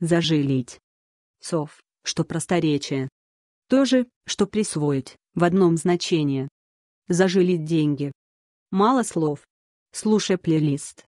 зажилить. Сов, что просторечие. То же, что присвоить, в одном значении. Зажилить деньги. Мало слов. Слушай плейлист.